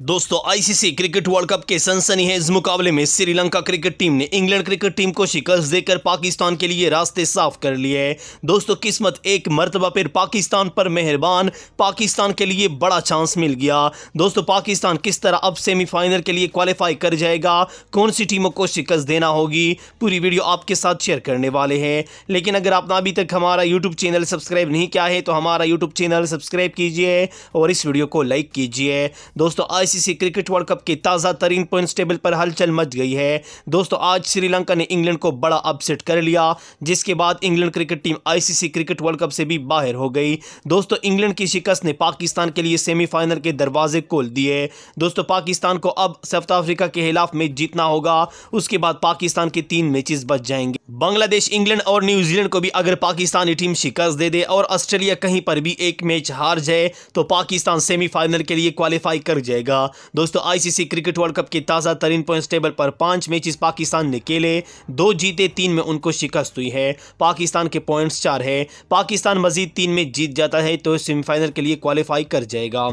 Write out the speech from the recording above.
दोस्तों ICC cricket world cup के सनसनी है इस मुकाबले में श्रीलंका क्रिकेट टीम ने इंग्लैंड क्रिकेट टीम को शिकस्त देकर पाकिस्तान के लिए रास्ते साफ कर लिए दोस्तों किस्मत एक मरतबा फिर पाकिस्तान पर मेहरबान पाकिस्तान के लिए बड़ा चांस मिल गया दोस्तों पाकिस्तान किस तरह अब सेमीफाइनल के लिए क्वालिफाई कर जाएगा कौन सी टीमों को शिकस्त देना होगी पूरी वीडियो आपके साथ शेयर करने वाले हैं लेकिन अगर आपने अभी तक हमारा यूट्यूब चैनल सब्सक्राइब नहीं किया है तो हमारा यूट्यूब चैनल सब्सक्राइब कीजिए और इस वीडियो को लाइक कीजिए दोस्तों आईसीसी क्रिकेट वर्ल्ड कप की ताज़ा तरीन पॉइंट्स टेबल पर हलचल मच गई है दोस्तों आज श्रीलंका ने इंग्लैंड को बड़ा अपसेट कर लिया जिसके बाद England cricket team ICC cricket world cup से भी बाहर हो गई दोस्तों इंग्लैंड की शिकस्त ने पाकिस्तान के लिए सेमीफाइनल के दरवाजे खोल दिए दोस्तों पाकिस्तान को अब साउथ अफ्रीका के खिलाफ मैच जीतना होगा उसके बाद पाकिस्तान के तीन मैचेस बच जाएंगे बांग्लादेश इंग्लैंड और न्यूजीलैंड को भी अगर पाकिस्तानी टीम शिकस्त दे दे और ऑस्ट्रेलिया कहीं पर भी एक मैच हार जाए तो पाकिस्तान सेमीफाइनल के लिए क्वालिफाई कर जाएगा जाएगा दोस्तों आईसीसी क्रिकेट वर्ल्ड कप के ताज़ा तरीन पॉइंट्स टेबल पर पांच मैचेस पाकिस्तान ने खेले दो जीते तीन में उनको शिकस्त हुई है पाकिस्तान के पॉइंट्स चार है पाकिस्तान मजीद तीन में जीत जाता है तो सेमीफाइनल के लिए क्वालिफाई कर जाएगा